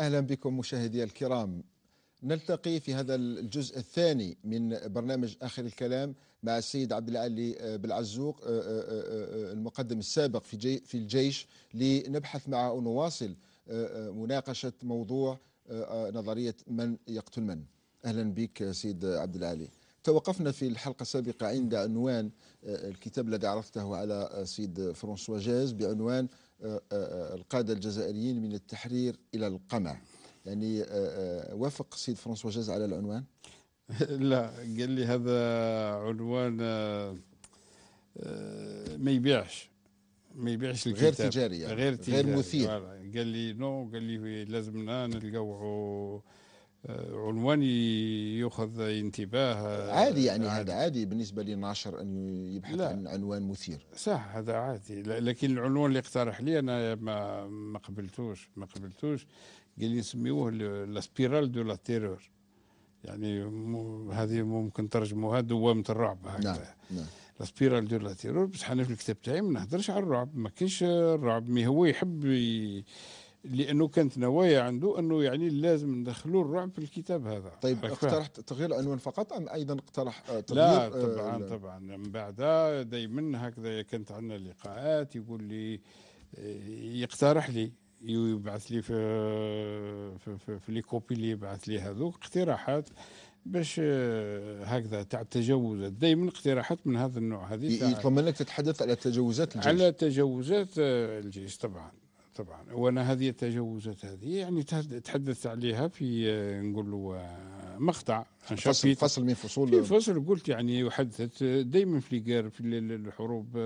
اهلا بكم مشاهدي الكرام نلتقي في هذا الجزء الثاني من برنامج اخر الكلام مع السيد عبد العلي آه، بالعزوق آه، آه، المقدم السابق في في الجيش لنبحث معه ونواصل مناقشه موضوع نظريه من يقتل من اهلا بك سيد عبد العلي توقفنا في الحلقة السابقة عند عنوان الكتاب الذي عرفته على سيد فرانسوا جاز بعنوان القادة الجزائريين من التحرير إلى القمع يعني آه، آه، وافق سيد فرانسوا جاز على العنوان؟ لا قال لي هذا عنوان آه، ما يبيعش ما يبيعش الكتاب غير تجاري يعني. غير, تجاري. غير مثير قال لي نو قال لي لازمنا نلقاو عنوان يأخذ انتباه عادي يعني عادي. هذا عادي بالنسبة للناشر أن يبحث لا. عن عنوان مثير صح هذا عادي لكن العنوان اللي اقترح لي أنا ما ما قبلتوش ما قبلتوش قال لي نسميوه لا سبيرال دو لا تيرور يعني هذه ممكن ترجموها دوامة الرعب هكذا نعم،, نعم لا سبيرال دو لا تيرور بصح أنا في الكتاب تاعي ما نهضرش على الرعب ما كاينش الرعب مي هو يحب ي... لانه كانت نوايا عنده انه يعني لازم ندخلوا الرعب في الكتاب هذا طيب اقترحت تغيير العنوان فقط ام ايضا اقترح آه، تغيير لا آه، طبعا آه طبعا من بعد دائما هكذا كانت عندنا لقاءات يقول لي آه، يقترح لي يبعث لي في في, في, في لي كوبي اللي يبعث لي هذوك اقتراحات باش هكذا تاع التجاوزات دائما اقتراحات من هذا النوع هذه منك تتحدث على تجاوزات الجيش على تجاوزات الجيش طبعا طبعا وانا هذه التجاوزات هذه يعني تحدثت عليها في آه، نقول له آه، مقطع فصل, فصل من فصول في فصل قلت يعني وحدثت آه، دائما في في الحروب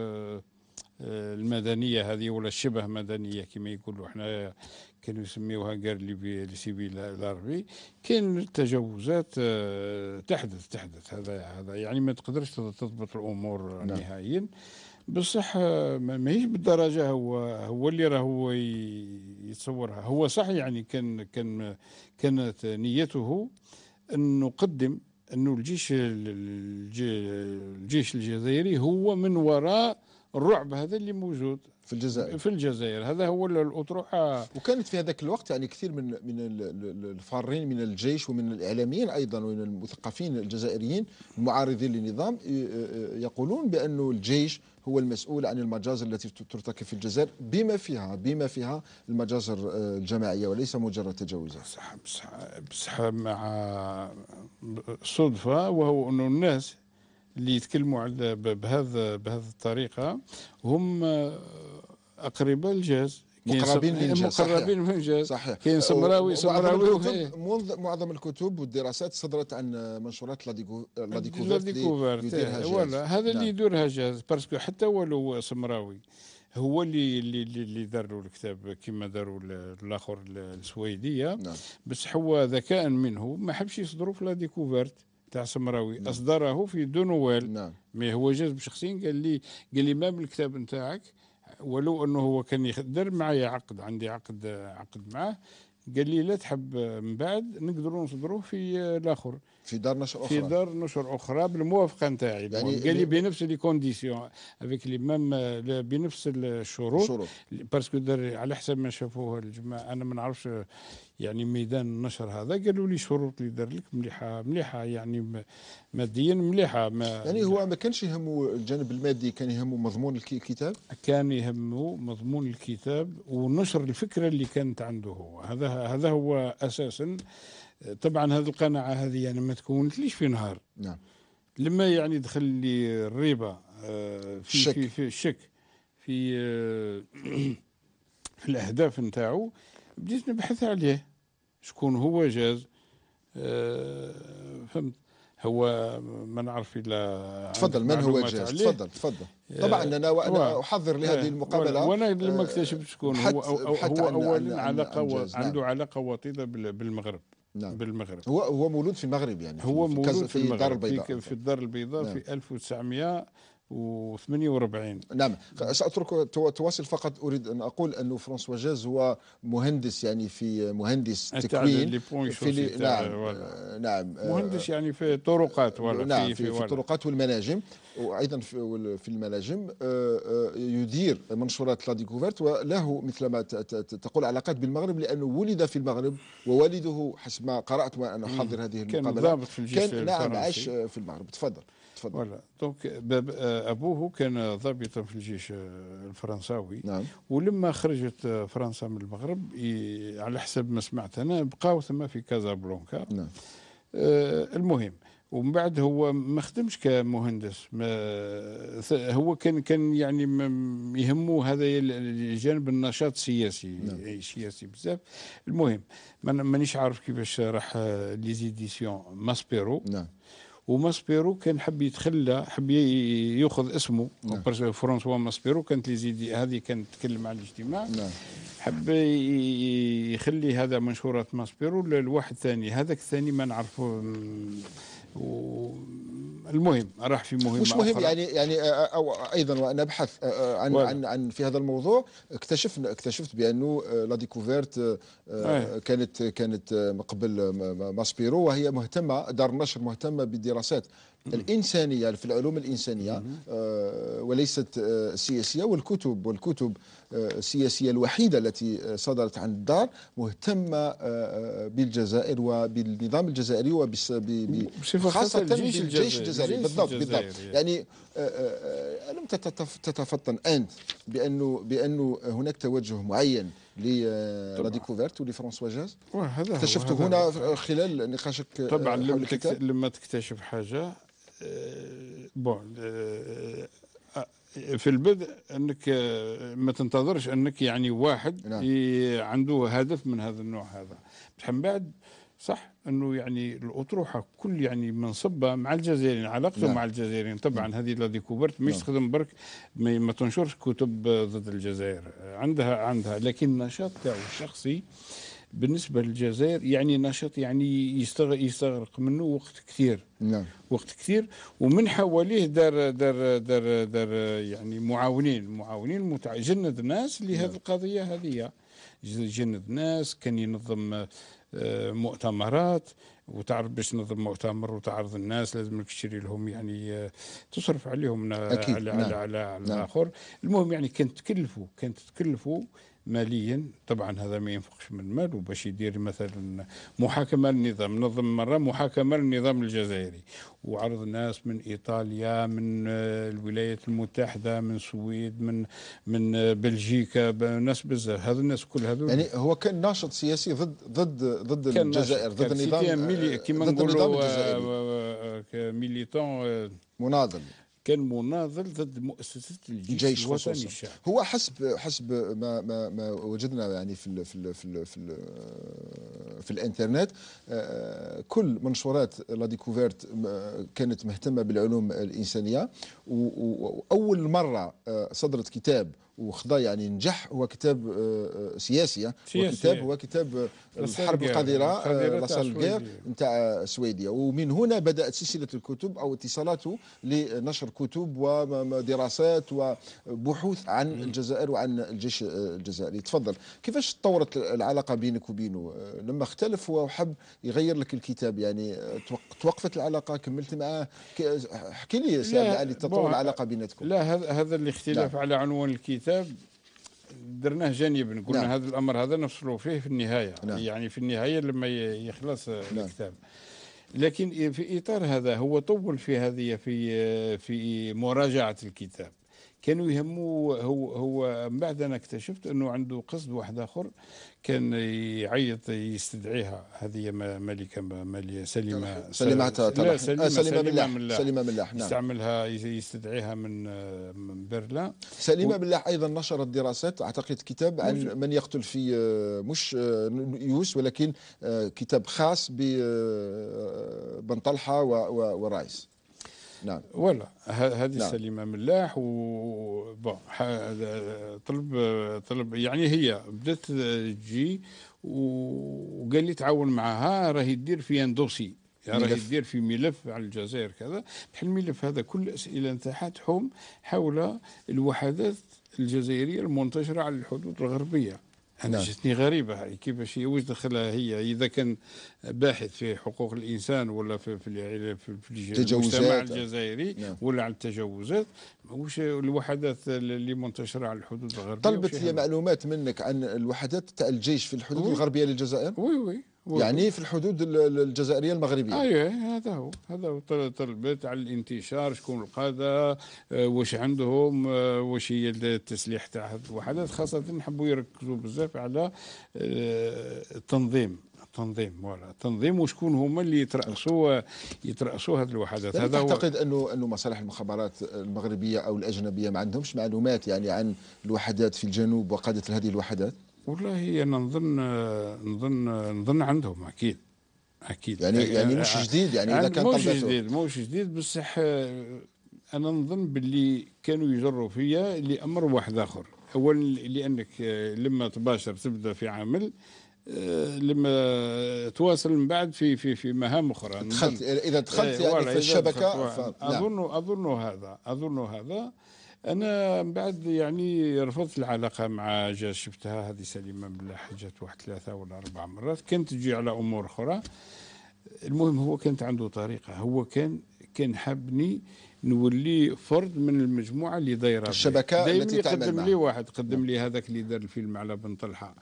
المدنيه هذه ولا الشبه مدنيه كما يقولوا احنا كانوا يسميوها غير لي سيفيل العربي كاين التجاوزات تحدث تحدث هذا هذا يعني ما تقدرش تضبط الامور نعم. نهائيا بصح ماهيش بالدرجه هو هو اللي راهو يتصورها هو صح يعني كان كان كانت نيته انه قدم انه الجيش الجيش الجزائري هو من وراء الرعب هذا اللي موجود في الجزائر في الجزائر هذا هو الأطروحة وكانت في هذاك الوقت يعني كثير من من الفارين من الجيش ومن الإعلاميين أيضا ومن المثقفين الجزائريين المعارضين للنظام يقولون بانه الجيش هو المسؤول عن المجازر التي ترتكب في الجزائر بما فيها بما فيها المجازر آه، الجماعية وليس مجرد تجاوزات بصح بصح مع صدفة وهو انه الناس اللي يتكلموا على بهذا بهذه الطريقه هم آه، اقرباء الجاز مقربين من إيه، الجاز مقربين من الجاز صحيح كاين سمراوي سمراوي معظم الكتب والدراسات صدرت عن منشورات لا ديكوفيرت فوالا هذا اللي نعم. يديرها جاز باسكو حتى ولو سمراوي هو اللي اللي اللي دار له الكتاب كما داروا الاخر السويديه نعم. بس هو ذكاء منه ما حبش يصدروا في لا ديكوفيرت تاع سمراوي نعم. اصدره في دونوال نعم مي هو جاز بشخصين قال لي قال لي ما بالكتاب نتاعك ولو انه هو كان يخدر معايا عقد عندي عقد عقد معاه قال لي لا تحب من بعد نقدروا نصدروه في الاخر في دار نشر اخرى في دار نشر اخرى بالموافقه نتاعي يعني قال لي بنفس لي كونديسيون افيك لي ميم بنفس الشروط باسكو على حسب ما شافوه الجماعه انا ما نعرفش يعني ميدان النشر هذا قالوا لي شروط اللي دار لك مليحه مليحه يعني ماديا مليحه ما يعني هو ما كانش يهمه الجانب المادي كان يهمه مضمون الكتاب كان يهمه مضمون الكتاب ونشر الفكره اللي كانت عنده هو هذا هذا هو اساسا طبعا هذه القناعه هذه يعني ما تكونت ليش في نهار نعم لما يعني دخل لي الريبه آه، في الشك في, في الشك في آه، في الاهداف نتاعو بديت نبحث عليه شكون هو جاز آه، فهمت هو ما نعرف الا تفضل من هو جاز تفضل تفضل طبعا انا وانا احضر لهذه المقابله وانا لما اكتشفت شكون هو, هو, هو اولا علاقه عنده علاقه وطيده بالمغرب نعم. بالمغرب هو هو مولود في المغرب يعني هو في مولود في, في الدار البيضاء في, في الدار البيضاء نعم. في 1900 و 48 نعم ساترك تواصل فقط اريد ان اقول انه فرانسوا جاز هو مهندس يعني في مهندس تكوين في لي... نعم ولا. آه، نعم آه، مهندس يعني في طرقات ولا نعم في, في, في, في الطرقات والمناجم وايضا في المناجم آه، يدير منشورات لا ديكوفيرت وله مثل ما تقول علاقات بالمغرب لانه ولد في المغرب ووالده حسب ما قرات وانا احضر هذه المقابله كان ضابط في الجيش كان نعم عاش في المغرب تفضل تفضل دونك آه، ابوه كان ضابطا في الجيش آه، الفرنساوي نعم. ولما خرجت آه، فرنسا من المغرب على حسب ما سمعت انا بقاو ثم في كازابلانكا نعم. آه المهم ومن بعد هو ما خدمش كمهندس ما هو كان كان يعني يهمه هذا الجانب النشاط السياسي نعم. سياسي بزاف المهم مانيش عارف كيفاش راح ليزيديسيون ماسبيرو نعم وماسبيرو كان حب يتخلى حب ياخذ اسمه نعم. فرانسوا ماسبيرو كانت ليزيدي هذه كانت تكلم على الاجتماع نعم. حب يخلي هذا منشورات ماسبيرو لواحد ثاني هذاك الثاني ما نعرفه المهم راح في مهمه مش مهم يعني يعني آه، آه، أو ايضا وانا ابحث آه، عن عن عن في هذا الموضوع اكتشفنا اكتشفت بانه لا ديكوفيرت كانت كانت مقبل ماسبيرو وهي مهتمه دار النشر مهتمه بالدراسات الإنسانية في العلوم الإنسانية آه، وليست السياسية آه، والكتب والكتب آه، السياسية الوحيدة التي صدرت عن الدار مهتمة بالجزائر وبالنظام الجزائري خاصة الجيش الجزائري, الجزائري بالضبط بالضبط يعني ألم تتفطن أنت بأنه بأنه هناك توجه معين لا ديكوفيرت ولي جاز اكتشفته هنا خلال نقاشك طبعا لما تكتشف حاجه آه، بون آه، آه، في البدء انك ما تنتظرش انك يعني واحد نعم. عنده هدف من هذا النوع هذا من بعد صح انه يعني الاطروحه كل يعني منصبه مع الجزائريين علاقته نعم. مع الجزائريين طبعا نعم. هذه لا ديكوبرت مش نعم. تخدم برك ما تنشرش كتب ضد الجزائر عندها عندها لكن النشاط تاعو الشخصي بالنسبه للجزائر يعني نشاط يعني يستغرق, يستغرق منه وقت كثير نعم وقت كثير ومن حواليه دار دار دار دار يعني معاونين معاونين متع... جند ناس لهذه نعم. القضيه هذه جند ناس كان ينظم آه، مؤتمرات وتعرف باش تنظم مؤتمر وتعرض الناس لازم تشري لهم يعني آه، تصرف عليهم آه، أكيد. على, نعم. على على على نعم. الاخر المهم يعني كانت تكلفوا كانت تكلفوا ماليا طبعا هذا ما ينفقش من ماله باش يدير مثلا محاكمه للنظام نظم مره محاكمه للنظام الجزائري وعرض ناس من ايطاليا من آه، الولايات المتحده من السويد من من آه، بلجيكا ناس بزاف هذا الناس كل هذول يعني هو كان ناشط سياسي ضد ضد ضد الجزائر ضد النظام كما نقولوا آه، ميليتون مناضل كان مناضل ضد مؤسسه الجيش, الوطني الشعبي هو حسب حسب ما ما, ما وجدنا يعني في الـ في الـ في الـ في, الـ في الانترنت آه، كل منشورات لا ديكوفيرت آه، كانت مهتمه بالعلوم الانسانيه واول مره آه، صدرت كتاب وخضى يعني نجح هو كتاب آه، آه، سياسي آه، وكتاب هو كتاب الحرب يعني. القذره لاسال غير نتاع سويديا ومن هنا بدات سلسله الكتب او اتصالاته لنشر كتب ودراسات وبحوث عن الجزائر وعن الجيش الجزائري تفضل كيفاش تطورت العلاقه بينك وبينه لما اختلف وحب يغير لك الكتاب يعني توقفت العلاقه كملت معاه احكي لي سي علي تطور العلاقه بيناتكم لا هذا الاختلاف نعم. على عنوان الكتاب الكتاب درناه جانبا قلنا نعم. هذا الامر هذا نفصلوا فيه في النهايه نعم. يعني في النهايه لما يخلص نعم. الكتاب لكن في اطار هذا هو طول في هذه في في مراجعه الكتاب كانوا يهموه هو هو من بعد انا اكتشفت انه عنده قصد واحد اخر كان يعيط يستدعيها هذه ملكه ماليه سليمه سليمه آه، سليمه, سليمه ملاح سليمه ملاح نعم يستعملها يستدعيها من من برلين سليمه و... ملاح ايضا نشرت دراسات اعتقد كتاب عن من يقتل في آه، مش آه، يوس ولكن كتاب خاص ب بن طلحه ورايس نعم فوالا هذه نعم. سليمه ملاح و بون طلب طلب يعني هي بدات تجي وقال لي تعاون معها راهي دير في ان دوسي يعني راهي دير في ملف على الجزائر كذا بحال الملف هذا كل الاسئله نتاعها تحوم حول الوحدات الجزائريه المنتشره على الحدود الغربيه نعم. جاتني غريبه هاي كيفاش واش دخلها هي اذا كان باحث في حقوق الانسان ولا في في, في المجتمع الجزائري نعم. ولا على التجاوزات واش الوحدات اللي منتشره على الحدود الغربيه طلبت هي معلومات منك عن الوحدات تاع الجيش في الحدود وي. الغربيه للجزائر وي وي يعني في الحدود الجزائريه المغربيه ايوه هذا هو هذا هو تربط على الانتشار شكون القاده آه، واش عندهم آه، واش هي التسليح تاع الوحدات خاصه نحبوا يركزوا بزاف على آه، التنظيم التنظيم ولا التنظيم وشكون هما اللي يترأسوا يترأسوا هذه الوحدات يعني هذا هو تعتقد انه انه مصالح المخابرات المغربيه او الاجنبيه ما عندهمش معلومات يعني عن الوحدات في الجنوب وقاده هذه الوحدات والله انا نظن نظن نظن عندهم اكيد اكيد يعني يعني مش جديد يعني اذا كان مش جديد مش جديد بصح انا نظن باللي كانوا يجروا فيا لامر واحد اخر اولا لانك لما تباشر تبدا في عمل آه، لما تواصل من بعد في في في مهام اخرى دخلت اذا دخلت إيه، يعني في الشبكه نعم. اظن اظن هذا اظن هذا انا من بعد يعني رفضت العلاقه مع جاز شفتها هذه سليمه بالله حجت واحد ثلاثه ولا اربع مرات كانت تجي على امور اخرى المهم هو كانت عنده طريقه هو كان كان حابني نولي فرد من المجموعه اللي دايره الشبكه دايما التي تعمل قدم لي واحد قدم نعم. لي هذاك اللي دار الفيلم على بن طلحه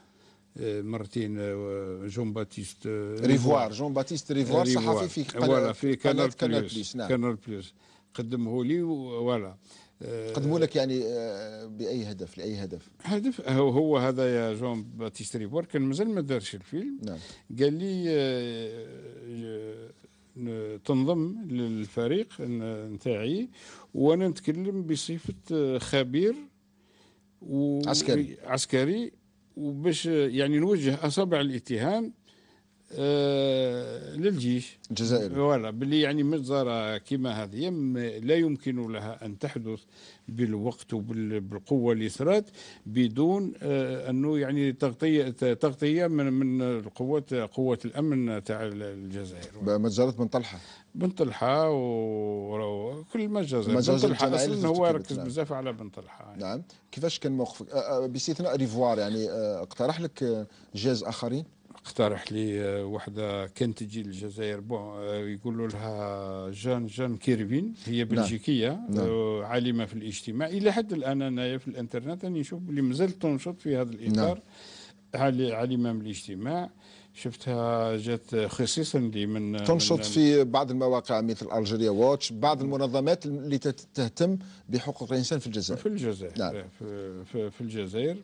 آه، مرتين آه، جون باتيست ريفوار آه، جون باتيست ريفوار صحفي في قناه كانال بليس نعم كانال بليس قدمه لي فوالا قدموا لك يعني آه، باي هدف لاي هدف؟ هدف هو, هو هذا يا جون باتيست ريبور كان مازال ما دارش الفيلم نعم. قال لي آه، تنضم للفريق نتاعي وانا نتكلم بصفه آه، خبير و... عسكري عسكري وباش يعني نوجه اصابع الاتهام آه، للجيش الجزائري فوالا باللي يعني مجزره كما هذه لا يمكن لها ان تحدث بالوقت وبالقوه اللي صارت بدون آه، انه يعني تغطيه تغطيه من من القوات قوه الامن تاع الجزائر مجزره بن طلحه بن طلحه وكل مجزرة بن طلحه اصلا هو ركز بزاف على بن طلحه يعني. نعم كيفاش كان موقفك آه، باستثناء ريفوار يعني اقترح لك جاز اخرين اقترح لي آه، وحده كانت تجي للجزائر بون آه، يقولوا لها جان جان كيرفين هي نعم. بلجيكيه نعم. آه، عالمه في الاجتماع الى حد الان انا في الانترنت راني نشوف اللي مازال تنشط في هذا الاطار نعم. عالمه من الاجتماع شفتها جات خصيصا لي من تنشط من في بعض المواقع مثل الجيريا واتش بعض نعم. المنظمات اللي تهتم بحقوق الانسان في الجزائر في الجزائر نعم. في, في الجزائر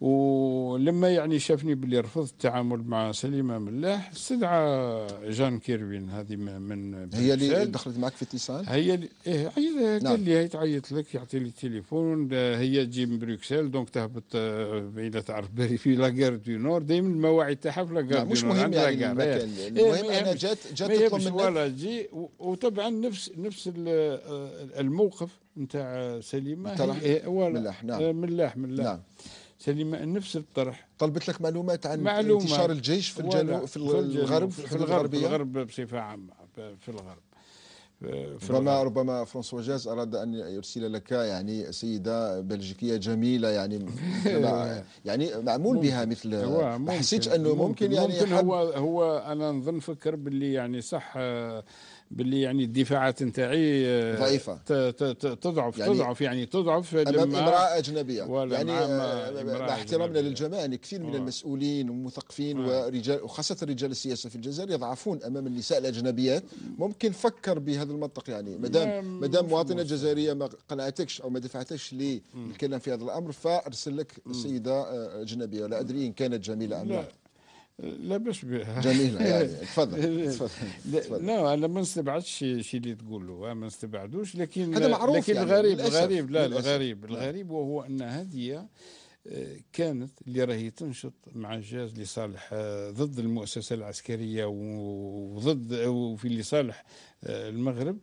ولما يعني شافني باللي رفض التعامل مع سليمه ملاح استدعى جان كيروين هذه من هي اللي دخلت معك في اتصال هي اللي إيه عيط نعم. قال لي هي تعيط لك يعطي لي التليفون هي تجي من بروكسل دونك تهبط اذا آه، تعرف باري في لاكار دي نور دائما المواعيد تاعها في لاكار نعم، مش مهم يعني المكان إيه، المهم انا جات جات تطلب منك جي وطبعا نفس نفس آه، الموقف نتاع سليمه ملاح نعم آه، ملاح ملاح نعم سليم نفس الطرح طلبت لك معلومات عن معلومات انتشار الجيش في الجنوب في الغرب في, في الغرب الغربيه في الغرب بصفه عامه في الغرب في ربما الغرب. ربما فرانسوا جاز اراد ان يرسل لك يعني سيده بلجيكيه جميله يعني يعني معمول بها مثل حسيت انه ممكن, ممكن يعني ممكن هو هو انا نظن فكر باللي يعني صح باللي يعني الدفاعات نتاعي آه، ضعيفه تضعف يعني تضعف يعني تضعف امام امراه اجنبيه يعني مع آه، احترامنا للجميع يعني كثير من آه. المسؤولين والمثقفين ورجال وخاصه رجال السياسه في الجزائر يضعفون امام النساء الاجنبيات ممكن فكر بهذا المنطق يعني مادام مادام مواطنه جزائريه ما قنعتكش او ما دفعتكش للكلام في هذا الامر فارسل لك سيده اجنبيه لا ادري ان كانت جميله ام لا لا باش بها جميلة يعني تفضل تفضل لا انا ما نستبعدش الشيء اللي تقول له آه، ما نستبعدوش لكن هذا معروف لكن يعني الغريب الغريب لا الغريب نعم. الغريب وهو ان هذه آه، كانت اللي راهي تنشط مع الجاز لصالح آه، ضد المؤسسه العسكريه وضد وفي لصالح المغرب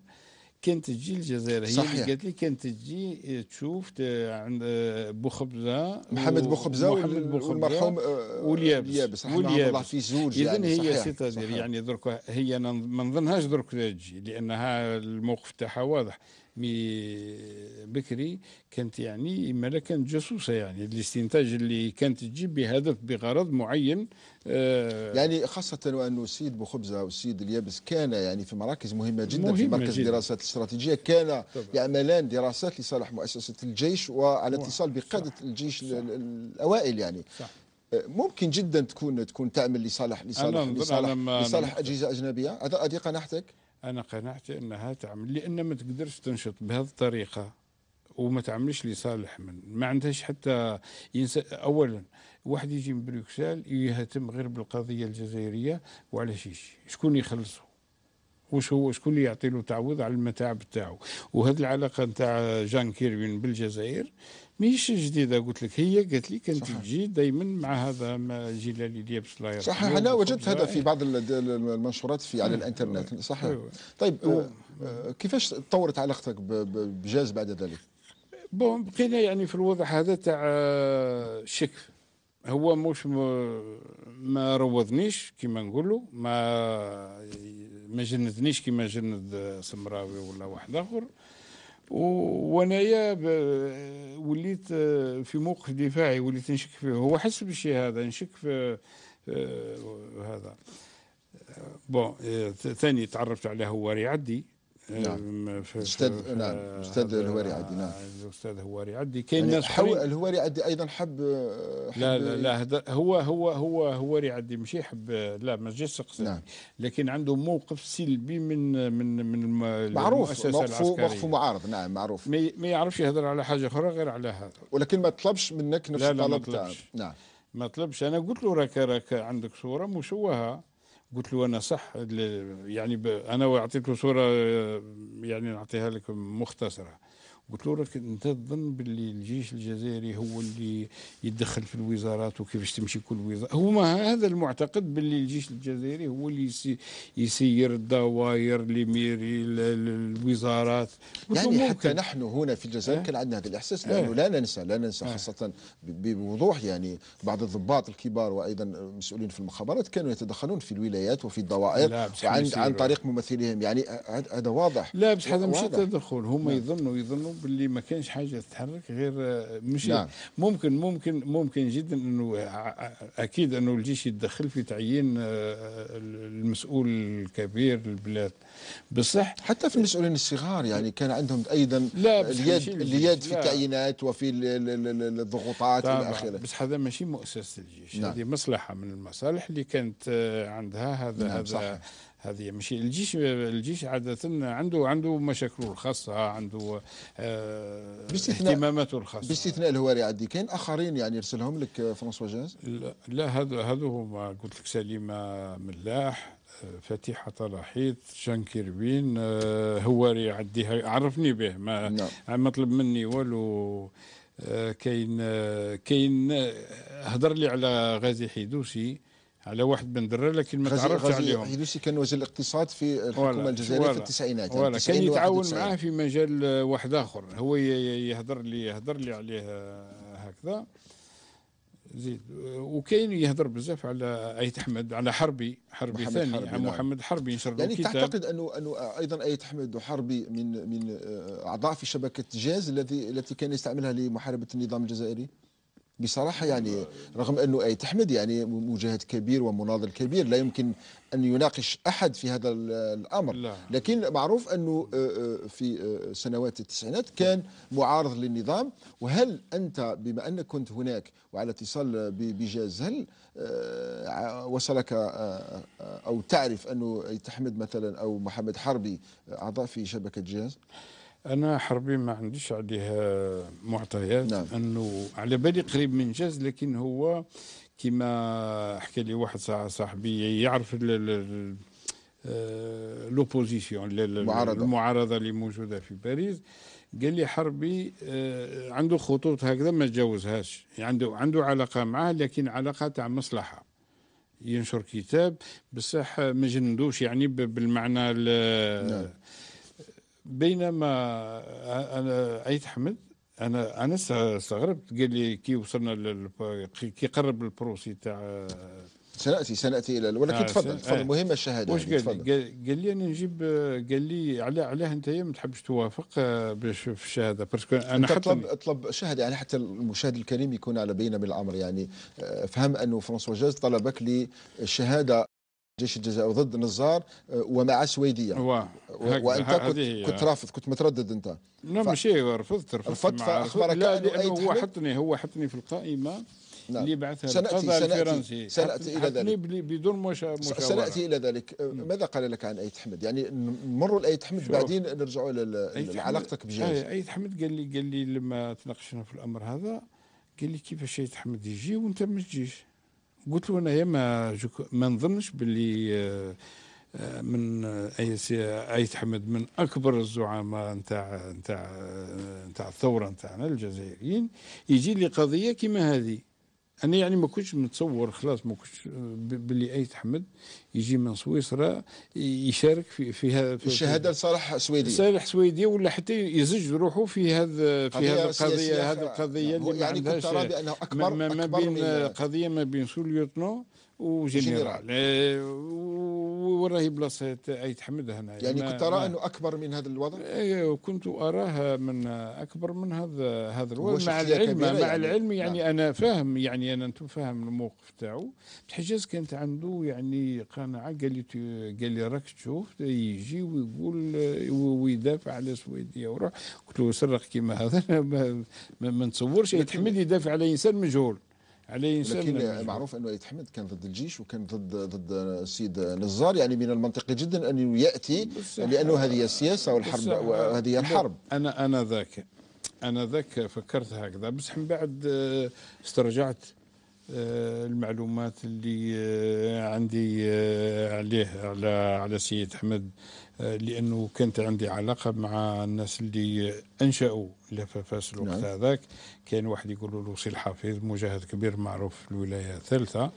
كانت تجي الجزائر هي اللي قالت لي كانت تجي آه، تشوف آه، عند آه، بوخبزه محمد بوخبزه محمد بوخبزه والمرحوم واليابس واليابس واليابس في زوج اذا يعني هي سيتادير يعني درك هي ما نظنهاش درك تجي لانها الموقف تاعها واضح بكري كانت يعني ما كانت جاسوسه يعني الاستنتاج اللي كانت تجيب بهدف بغرض معين آه يعني خاصه وأن السيد بوخبزه والسيد اليابس كان يعني في مراكز مهمه جدا مهمة في مركز جداً. دراسات الاستراتيجيه كان يعملان دراسات لصالح مؤسسه الجيش وعلى اتصال بقاده صح الجيش صح الاوائل يعني صح آه، ممكن جدا تكون تكون تعمل لصالح لصالح لصالح, لصالح, لصالح اجهزه اجنبيه هذه قناعتك انا قناعتي انها تعمل لان ما تقدرش تنشط بهذه الطريقه وما تعملش لصالح من ما عندهاش حتى ينسى اولا واحد يجي من بروكسل يهتم غير بالقضيه الجزائريه وعلى شيش شكون يخلصه وش هو شكون اللي يعطي له تعويض على المتاعب تاعو وهذه العلاقه نتاع جان كيربين بالجزائر ماهيش جديده قلت لك هي قالت لي كانت تجي دائما مع هذا جلال اليابس لا صحيح انا وجدت هذا في بعض المنشورات في على أيوة. الانترنت أيوة. صحيح أيوة. طيب آه، آه، كيفاش تطورت علاقتك بجاز بعد ذلك؟ بون بقينا يعني في الوضع هذا تاع آه، شك هو مش ما روضنيش كيما نقولوا ما ما جندنيش كما جند سمراوي ولا واحد اخر وانايا وليت آه، في موقف دفاعي وليت نشك فيه هو حس بالشيء هذا نشك في آه، هذا آه، بون ثاني تعرفت عليه هو يعدي نعم في الاستاذ نعم،, نعم الاستاذ الهواري عدي نعم الاستاذ هواري عدي كاين يعني ناس حو... الهواري عدي ايضا حب, حب لا لا لا هو هو هو هواري عدي ماشي حب لا ما جاش نعم لكن عنده موقف سلبي من من من معروف موقف موقف معارض نعم معروف ما يعرفش يهضر على حاجه اخرى غير على هذا ولكن ما طلبش منك نفس الطلب نعم ما طلبش انا قلت له راك راك عندك صوره مشوهه قلت له انا صح يعني انا اعطيت صوره آه، يعني نعطيها لكم مختصره قلت له راك انت تظن باللي الجيش الجزائري هو اللي يدخل في الوزارات وكيفاش تمشي كل وزاره هو ما هذا المعتقد باللي الجيش الجزائري هو اللي يسي يسير الدوائر لميري الوزارات يعني حتى نحن هنا في الجزائر إيه. كان عندنا هذا الاحساس إيه. لانه أه؟ لا ننسى لا ننسى إيه. خاصه بوضوح يعني بعض الضباط الكبار وايضا مسؤولين في المخابرات كانوا يتدخلون في الولايات وفي الدوائر عن عن طريق ممثليهم يعني هذا واضح لا بصح هذا مش تدخل هم نعم. يظنوا يظنوا باللي ما كانش حاجه تتحرك غير آه، مش نعم. ممكن ممكن ممكن جدا انه اكيد انه الجيش يتدخل في تعيين آه، المسؤول الكبير للبلاد بصح حتى في المسؤولين الصغار يعني كان عندهم ايضا لا اليد اليد في التعيينات وفي الضغوطات الى اخره بس هذا ماشي مؤسسه الجيش نعم. هذه مصلحه من المصالح اللي كانت آه، عندها هذا نعم هذا صح. هذه ماشي الجيش الجيش عاده عنده عنده مشاكله الخاصه عنده آه، اهتماماته الخاصه باستثناء الهواري عدي كاين اخرين يعني يرسلهم لك آه، فرانسوا جاز لا, لا هذو هذو هما قلت لك سليمه ملاح آه، فتيحة طلاحيط جان كيربين هواري عدي عرفني به ما نعم. طلب مني والو كاين كاين هضر لي على غازي حيدوسي على واحد بن درة لكن ما تعرفش عليهم غزي كان وزير الاقتصاد في الحكومه الجزائريه في التسعينات يعني ولا كان يتعاون معاه في مجال واحد اخر هو يهضر لي يهضر لي عليه آه، هكذا زيد وكاين يهضر بزاف على ايت احمد على حربي حربي محمد ثاني حربي نعم. محمد حربي نشر يعني الكتاب. تعتقد انه انه ايضا ايت احمد وحربي من من آه، اعضاء في شبكه جاز الذي التي كان يستعملها لمحاربه النظام الجزائري بصراحة يعني رغم أنه أي تحمد يعني مجاهد كبير ومناضل كبير لا يمكن أن يناقش أحد في هذا الأمر لكن معروف أنه آه، آه، في آه، سنوات التسعينات كان معارض للنظام وهل أنت بما أنك كنت هناك وعلى اتصال بجاز هل وصلك أو تعرف أنه أي تحمد مثلا أو محمد حربي أعضاء في شبكة جاز؟ انا حربي ما عنديش عليها معطيات نعم. انه على بالي قريب من جاز لكن هو كما حكى لي واحد صاحبي يعرف لوبوزيسيون آه، المعارضه المعارضه اللي موجوده في باريس قال لي حربي آه، عنده خطوط هكذا ما تجاوزهاش عنده عنده علاقه معاه لكن علاقه تاع مصلحه ينشر كتاب بصح ما جندوش يعني بالمعنى نعم. بينما انا عيد حمد انا انا استغربت قال لي كي وصلنا كي قرب البروسي تاع سناتي سناتي الى ولكن آه تفضل تفضل آه. مهمه الشهاده واش قال لي قال لي انا نجيب قال لي على علاه انت ما تحبش توافق آه، باش في الشهاده باسكو انا حتى اطلب اطلب شهاده يعني حتى المشاهد الكريم يكون على بينه من الامر يعني آه، فهم انه فرانسوا جاز طلبك للشهاده جيش الجزائر وضد نزار آه، ومع سويدية و... وانت كنت, كنت رافض كنت متردد انت لا ف... ماشي رفضت رفضت, رفضت فاخبرك لا لانه هو حطني هو حطني في القائمة نعم. اللي بعثها سنأتي القضاء الفرنسي سنأتي إلى ذلك بدون مشاورة سنأتي نعم. إلى ذلك ماذا قال لك عن أيت حمد يعني نمروا لأيت حمد بعدين نرجعوا لعلاقتك بجيش أيت حمد قال لي قال لي لما تناقشنا في الأمر هذا قال لي كيفاش أيت حمد يجي وأنت ما تجيش قلت له انايا ما ما نظنش باللي آه، آه، من آه، اي اي حمد من اكبر الزعماء نتاع نتاع نتاع الثوره نتاعنا الجزائريين يجي لي قضيه كما هذه انا يعني ما كنتش متصور خلاص ما كنتش آه، باللي ايت احمد يجي من سويسرا يشارك في في هذا في الشهاده لصالح سويدي صالح سويدي ولا حتى يزج روحه في هذا في هذا القضيه هذه القضيه يعني كنت ترى بانه اكبر ما, ما بين قضيه ما بين سوليوتنو وجنرال إيه، وراهي بلاصه يتحمد هنا يعني كنت ترى انه اكبر من هذا الوضع؟ اي كنت اراه من اكبر من هذا هذا الوضع مع العلم مع يعني. العلم يعني نعم. انا فاهم يعني انا انتم فاهم الموقف تاعو الحجاز كانت عنده يعني قناعه قال لي قال لي راك تشوف يجي ويقول ويدافع على سويديه وروح قلت له سرق كيما هذا ما, ما, ما نتصورش يتحمل يدافع على انسان مجهول عليه سلم لكن معروف انه يتحمد كان ضد الجيش وكان ضد ضد السيد نزار يعني من المنطقي جدا ان ياتي لانه هذه السياسه والحرب وهذه الحرب انا انا ذاك انا ذاك فكرت هكذا بس من بعد آه، استرجعت آه، المعلومات اللي آه، عندي آه، عليه على على سيد احمد لانه كانت عندي علاقه مع الناس اللي انشاوا لفافاس الوقت نعم. هذاك كاين واحد يقولوا له سي الحفيظ مجاهد كبير معروف في الولايه الثالثه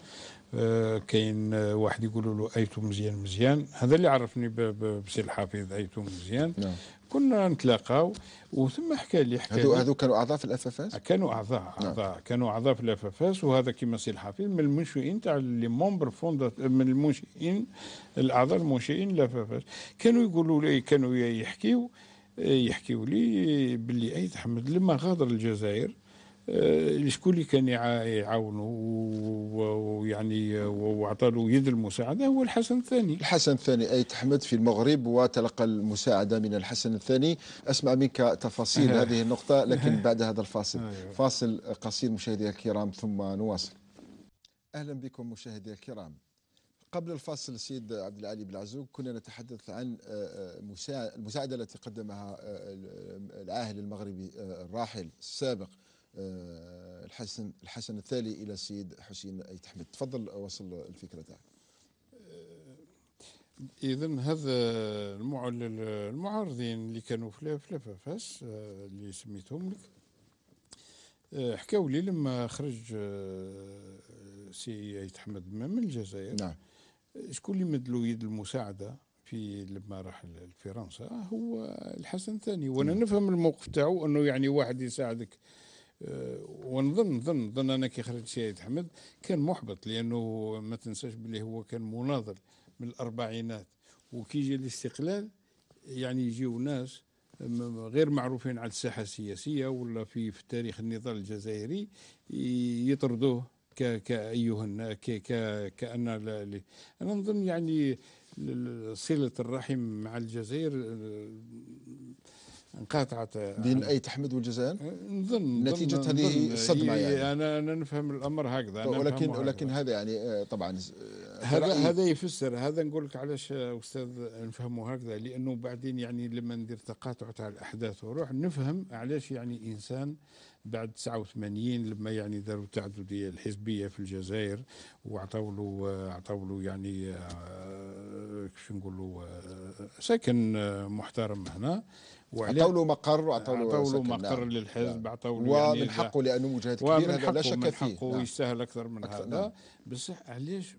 كاين واحد يقولوا له ايتو مزيان مزيان هذا اللي عرفني بسي الحفيظ ايتو مزيان نعم. كنا نتلاقاو وثم حكى لي حكى هذو هذو كانوا اعضاء في الاف آه، كانوا اعضاء نعم. اعضاء نعم. كانوا اعضاء في الاف اف اس وهذا كما سي الحفيظ من المنشئين تاع لي مومبر من المنشئين الاعضاء المنشئين الاف اف اس كانوا يقولوا لي كانوا يحكيو يحكيوا لي باللي ايد حمد لما غادر الجزائر شكون آه، اللي كان يعاونه ويعني وعطى له يد المساعده هو الحسن الثاني. الحسن الثاني اي تحمد في المغرب وتلقى المساعده من الحسن الثاني، اسمع منك تفاصيل هذه النقطه لكن بعد هذا الفاصل، أيوة. فاصل قصير مشاهدينا الكرام ثم نواصل. اهلا بكم مشاهدينا الكرام. قبل الفاصل السيد عبد العالي بن عزوق كنا نتحدث عن آه، آه، المساعده التي قدمها العاهل المغربي الراحل السابق آه، الحسن الحسن الثاني الى السيد حسين ايت حمد تفضل وصل الفكره تاعك آه، اذا هذا المعلل المعارضين اللي كانوا في فاس آه، اللي سميتهم لك حكاوا لي لما خرج سي ايت حمد من الجزائر نعم شكون اللي مد له يد المساعده في لما راح لفرنسا هو الحسن الثاني وانا نعم. نفهم الموقف تاعو انه يعني واحد يساعدك ونظن ظن ظن انا كي خرج سيد حمد كان محبط لانه ما تنساش باللي هو كان مناضل من الاربعينات وكي يجي الاستقلال يعني يجيو ناس غير معروفين على الساحه السياسيه ولا في, في تاريخ النضال الجزائري يطردوه كايهن كان انا نظن يعني صله الرحم مع الجزائر انقطعت بين اي تحمد والجزائر أه، نظن نتيجه نظن هذه الصدمه يعني انا انا نفهم الامر هكذا أنا ولكن ولكن هذا يعني أه، طبعا أه، هذا هذا يفسر هذا نقول لك علاش استاذ نفهمه هكذا لانه بعدين يعني لما ندير تقاطع تاع الاحداث وروح نفهم علاش يعني انسان بعد 89 لما يعني داروا التعدديه الحزبيه في الجزائر وعطوا له عطوا له يعني كيف نقولوا سكن محترم هنا اعطوا له مقر واعطوا له اعطوا له مقر نعم. للحزب نعم. اعطوا له يعني ومن يعني حقه لانه مجاهد كبير هذا لا شك فيه ومن حقه نعم. يستاهل اكثر من أكثر هذا نعم. بصح علاش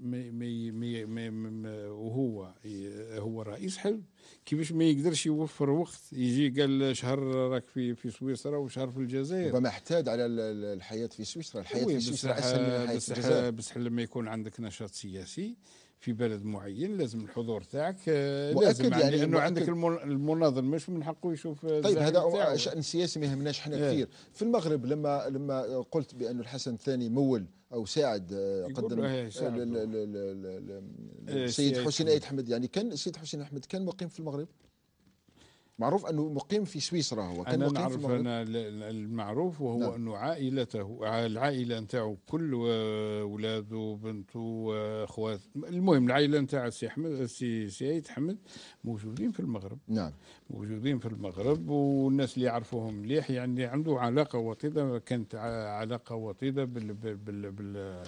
وهو هو رئيس حزب كيفاش ما يقدرش يوفر وقت يجي قال شهر راك في في سويسرا وشهر في الجزائر ربما احتاج على الحياه في سويسرا الحياه في سويسرا اسهل من الحياه في الجزائر بصح لما يكون عندك نشاط سياسي في بلد معين لازم الحضور تاعك آه، لازم يعني لانه يعني عندك المناظر مش من حقه يشوف آه، طيب هذا شان سياسي ما يهمناش احنا إيه. كثير في المغرب لما لما قلت بان الحسن الثاني مول او ساعد آه، قدم إيه، إيه، السيد حسين ايد حمد يعني كان السيد حسين احمد كان مقيم في المغرب معروف انه مقيم في سويسرا هو كان انا في انا المعروف وهو نعم. انه عائلته العائله نتاعو كل ولاده وبنته واخواته المهم العائله نتاع السي احمد السي سي حمد موجودين في المغرب نعم موجودين في المغرب والناس اللي يعرفوهم مليح يعني عنده علاقه وطيده كانت علاقه وطيده بال بال بال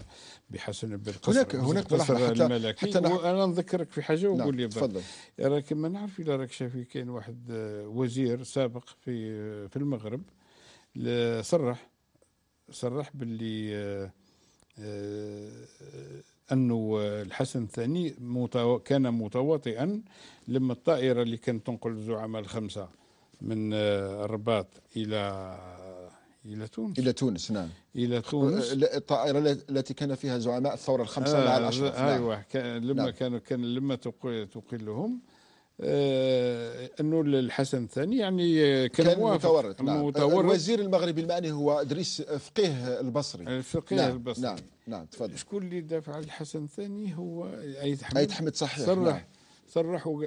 بحسن بالقصر هناك هناك قصر الملكي حتى وانا نذكرك في حاجه نعم، وقول لي تفضل راك ما نعرف الا راك شافي إيه، كاين واحد آه، وزير سابق في آه، في المغرب صرح صرح باللي آه، انه الحسن الثاني متو... كان متواطئا لما الطائره اللي كانت تنقل الزعماء الخمسه من آه، الرباط الى الى تونس الى تونس نعم الى تونس الطائره التي كان فيها زعماء الثوره الخمسه آه مع العشره ايوه نعم. كان لما نعم. كانوا كان لما تقل لهم آه، انه الحسن الثاني يعني كان, كان متورط, نعم. متورط الوزير المغربي المعني هو ادريس فقيه البصري الفقيه نعم. البصري نعم نعم تفضل شكون اللي دافع على الحسن الثاني هو ايت حمد ايت حمد صحيح صرح نعم. صرح وق...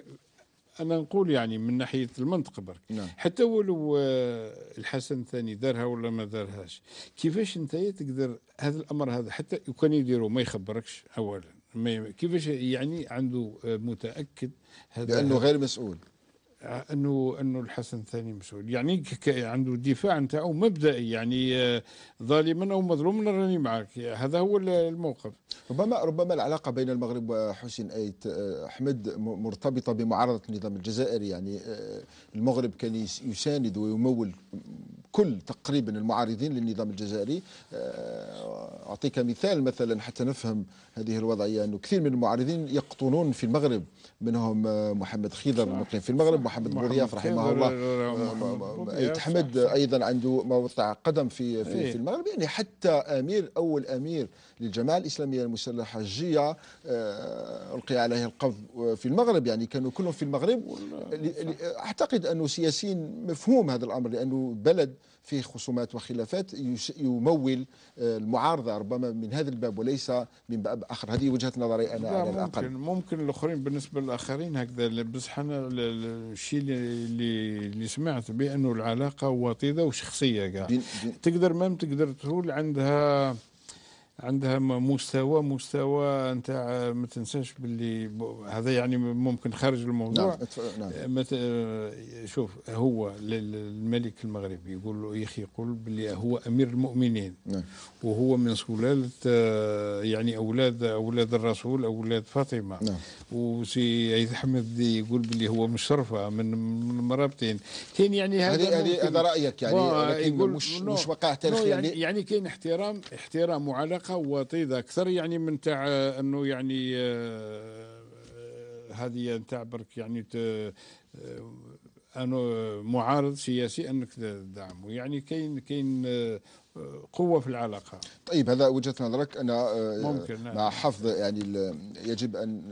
انا نقول يعني من ناحيه المنطق برك نعم. حتى ولو آه، الحسن الثاني دارها ولا ما دارهاش كيفاش انت تقدر هذا الامر هذا حتى وكان يديروا ما يخبركش اولا كيفاش يعني عنده آه، متاكد هذا لانه غير مسؤول آه، انه انه الحسن الثاني مسؤول يعني عنده دفاع نتاعو مبدئي يعني آه، ظالما او مظلوما راني معك هذا هو الموقف ربما ربما العلاقه بين المغرب وحسين ايت احمد مرتبطه بمعارضه النظام الجزائري يعني المغرب كان يساند ويمول كل تقريبا المعارضين للنظام الجزائري آه، أعطيك مثال مثلا حتى نفهم هذه الوضعية أنه كثير من المعارضين يقطنون في المغرب منهم آه، محمد خيضر المقيم في المغرب محمد بورياف رحمه آه، الله أيت أيضا عنده موضع قدم في, في, إيه. في المغرب يعني حتى أمير أول أمير للجماعة الإسلامية المسلحة الجية ألقي عليه القبض في المغرب يعني كانوا كلهم في المغرب أعتقد أنه سياسيين مفهوم هذا الأمر لأنه بلد فيه خصومات وخلافات يمول آه، المعارضة ربما من هذا الباب وليس من باب آخر هذه وجهة نظري أنا على الأقل ممكن ممكن الآخرين بالنسبة للآخرين هكذا بصح أنا الشيء اللي, اللي سمعت بأنه العلاقة وطيدة وشخصية قاع تقدر ما تقدر تقول عندها عندها مستوى مستوى نتاع آه، ما تنساش باللي هذا يعني ممكن خارج الموضوع نعم. نعم. آه، آه، شوف هو الملك المغربي يقول له يا اخي يقول باللي هو امير المؤمنين نعم. وهو من سلاله يعني اولاد اولاد الرسول اولاد فاطمه نعم. وسي حمد يقول باللي هو مشرفه من مرابطين كاين يعني هذا هذا رايك يعني يقول مش مش وقع تاريخي يعني, يعني كاين احترام احترام وعلاقه خواط اذا اكثر يعني من تاع آه، انه يعني آه، آه، هذه نتاع برك يعني انه معارض سياسي انك تدعمه يعني كاين كاين قوه في العلاقه طيب هذا وجهه نظرك انا ممكن نعم. مع حفظ يعني يجب ان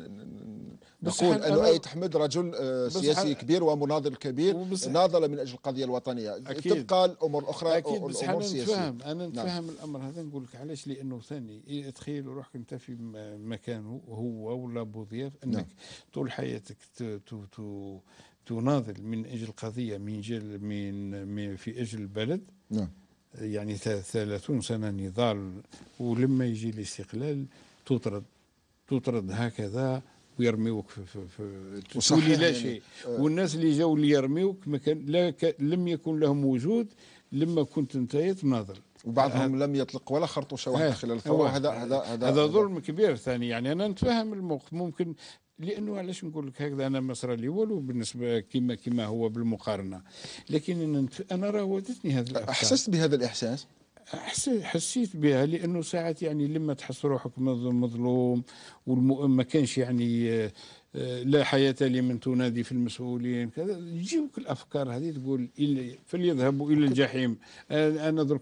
نقول أن أيت تحمد رجل آه، سياسي كبير ومناضل كبير ناضل من أجل القضية الوطنية أكيد تبقى الأمور الأخرى أكيد بس الأمور أنا نتفهم أنا نتفهم نعم. الأمر هذا نقول لك علاش لأنه ثاني إيه، تخيل روحك أنت في مكانه هو ولا بوضياف أنك نعم. طول حياتك ت ت ت تناضل من اجل قضيه من جل من في اجل البلد نعم يعني 30 سنه نضال ولما يجي الاستقلال تطرد تطرد هكذا ويرميوك في, في, في تولي لا يعني، شيء آه. والناس اللي جاوا اللي يرميوك ما كان لا ك لم يكن لهم وجود لما كنت انت تناضل وبعضهم آه. لم يطلق ولا خرطوشة واحدة آه. خلال الثورة هذا هذا هذا هذا ظلم كبير ثاني يعني أنا نتفهم الموقف ممكن لانه علاش نقول لك هكذا انا ما صرا لي والو بالنسبه كما كما هو بالمقارنه لكن انا راه راودتني هذا احسست بهذا الاحساس حسيت بها لانه ساعات يعني لما تحس روحك مظلوم وما كانش يعني آه، لا حياة لمن تنادي في المسؤولين كذا يجيوك الأفكار هذه تقول فليذهبوا إلى الجحيم أنا درك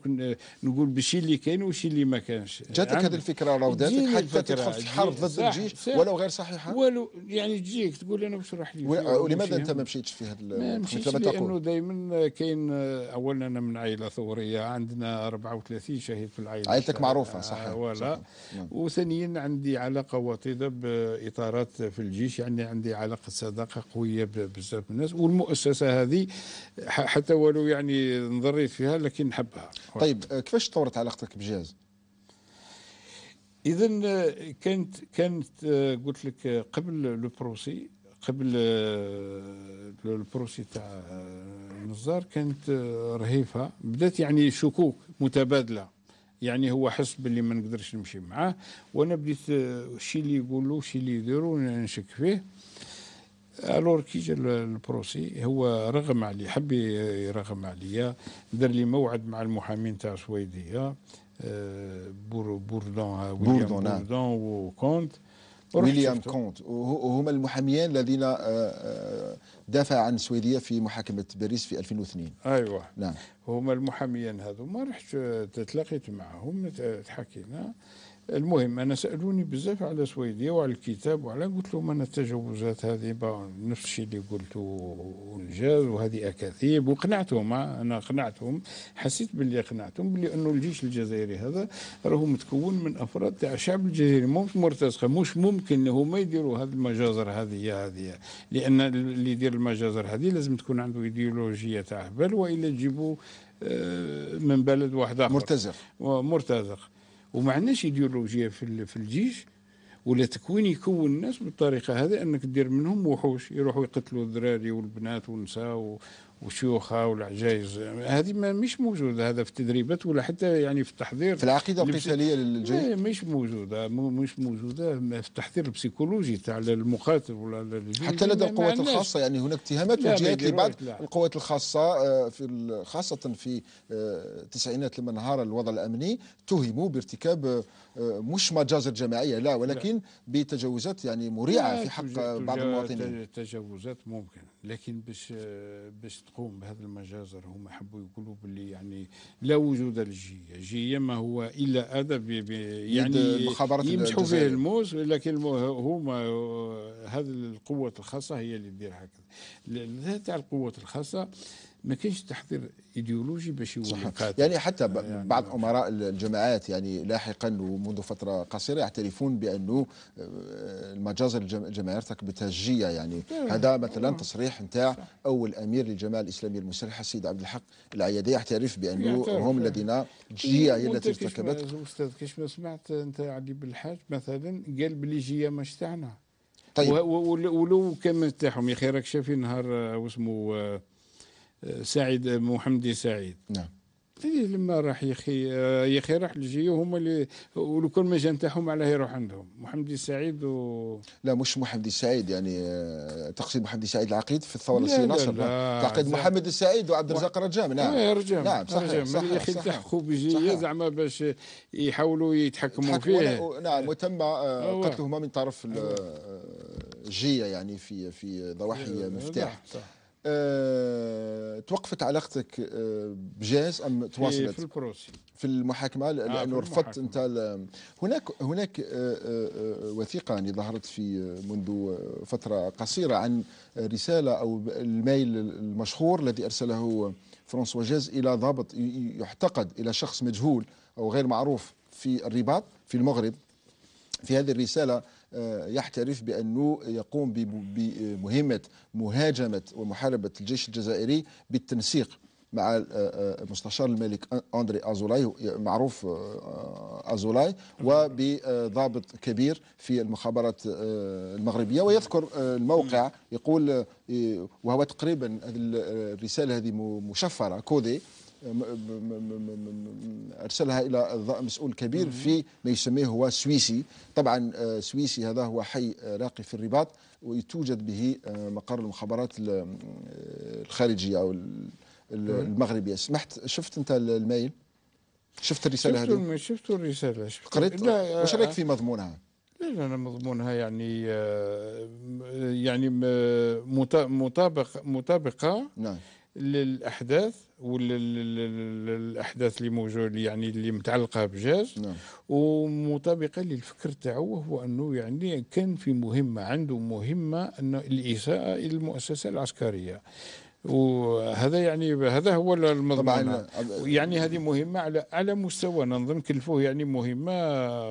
نقول بالشيء اللي كاين والشيء اللي ما كانش جاتك هذه الفكرة راوداتك حتى تدخل في الحرب ضد الجيش ولو غير صحيحة ولو يعني تجيك تقول أنا باش نروح ولماذا أنت ما مشيتش في هذا ما مشيتش لأنه دائما كاين أولا أنا من عائلة ثورية عندنا 34 شهيد في العائلة عائلتك معروفة آه، صحيح ولا نعم. وثانيا عندي علاقة وطيدة بإطارات في الجيش يعني عندي علاقه صداقه قويه بزاف الناس والمؤسسه هذه حتى ولو يعني نظريت فيها لكن نحبها طيب آه، كيفاش تطورت علاقتك بجاز؟ اذا آه، كانت كانت آه، قلت لك قبل لو بروسي قبل البروسي تاع النزار كانت رهيفه بدات يعني شكوك متبادله يعني هو حس باللي ما نقدرش نمشي معاه وانا بديت الشيء آه، اللي يقولوا الشيء اللي يديروا نشك فيه الور كي جا البروسي هو رغم علي حب يرغم عليا دار لي موعد مع المحامين تاع سويديه آه، بوردون آه، بوردون وكونت ويليام كونت وهما المحاميان الذين آه، آه، دافع عن السويدية في محاكمة باريس في 2002 أيوة نعم هما المحاميين هذو ما رحت آه، تلاقيت معهم تحكينا المهم انا سالوني بزاف على سويدية وعلى الكتاب وعلى قلت لهم انا التجاوزات هذه نفس الشيء اللي قلته انجاز وهذه اكاذيب وقنعتهم آه، انا قنعتهم حسيت باللي قنعتهم باللي انه الجيش الجزائري هذا راهو متكون من افراد تاع الشعب الجزائري مو مرتزقه مش ممكن هما يديروا هذه المجازر هذه هذه لان اللي يدير المجازر هذه لازم تكون عنده ايديولوجيه تاع بل والا تجيبوا آه، من بلد واحد اخر مرتزق مرتزق وما عندناش ايديولوجيه في في الجيش ولا تكوين يكون الناس بالطريقه هذه انك دير منهم وحوش يروحوا يقتلوا الذراري والبنات والنساء وشيوخها والعجايز هذه ما مش موجوده هذا في التدريبات ولا حتى يعني في التحضير في العقيده القتاليه للجيش مش موجوده مش موجوده في التحضير البسيكولوجي تاع المقاتل ولا حتى لدى القوات الخاصه يعني هناك اتهامات وجهات لبعض القوات الخاصه آه، في خاصه في آه، التسعينات لما انهار الوضع الامني اتهموا بارتكاب آه، مش مجازر جماعيه لا ولكن لا. بتجاوزات يعني مريعه في حق بعض المواطنين تجاوزات ممكنه لكن باش باش تقوم بهذا المجازر هما حبوا يقولوا باللي يعني لا وجود للجيه، جيه ما هو الا اذى يعني يمسحوا فيه الموس لكن هما هذه القوه الخاصه هي اللي تدير هكذا. تاع القوه الخاصه ما كانش تحضير ايديولوجي باش يوقف يعني حتى يعني بعض امراء الجماعات يعني لاحقا ومنذ فتره قصيره يعترفون بانه آه، المجازر الجماعيه ارتكبت تهجية يعني هذا مثلا تصريح نتاع اول امير للجماعه الاسلاميه المسلحه السيد عبد الحق العيادي يعترف بانه هم الذين جيا هي التي ارتكبت استاذ ما سمعت انت علي بالحاج مثلا قال بلي جيا مش تاعنا طيب ولو كان تاعهم يا اخي راك شافي نهار آه، واسمه آه، سعيد محمدي سعيد نعم لما راح يا اخي يا اخي راح لجيو هما اللي ولو كان ما جا نتاعهم علاه يروح عندهم محمد سعيد و لا مش محمد سعيد يعني آه، تقصد محمد سعيد العقيد في الثوره السي نصر تعقيد محمد السعيد وعبد الرزاق رجام نعم رجام نعم صحيح رجام صحيح يا اخي التحقوا بجيه زعما باش يحاولوا يتحكموا فيه نعم وتم آه، أيوة. قتلهما من طرف الجيه أيوة. آه، يعني في في ضواحي مفتاح صح. أه توقفت علاقتك آه، بجاز ام تواصلت في البروسي في المحاكمه لانه آه رفضت انت هناك هناك آه، آه، وثيقه يعني ظهرت في منذ فتره قصيره عن رساله او الميل المشهور الذي ارسله فرانسوا جاز الى ضابط يحتقد الى شخص مجهول او غير معروف في الرباط في المغرب في هذه الرساله آه، يحترف بأنه يقوم بمهمة مهاجمة ومحاربة الجيش الجزائري بالتنسيق مع آه، آه، مستشار الملك اندري ازولاي معروف ازولاي وبضابط كبير في المخابرات المغربيه ويذكر الموقع يقول وهو تقريبا الرساله هذه مشفره كودي ارسلها الى مسؤول كبير في ما يسميه هو سويسي طبعا آه، سويسي هذا هو حي آه، راقي في الرباط ويتوجد به آه، مقر المخابرات الخارجيه او المغربيه سمحت شفت انت المايل شفت الرساله هذه شفت الرساله شفت قريت واش رايك في مضمونها لا لا مضمونها يعني يعني مطابق مطابقه نعم للاحداث ولا الاحداث اللي موجود يعني اللي متعلقه بجاز نعم. ومطابقه للفكر تاعو هو انه يعني كان في مهمه عنده مهمه ان الاساءه الى المؤسسه العسكريه وهذا يعني هذا هو المضمون يعني هذه مهمه على على مستوى ننظم كلفوه يعني مهمه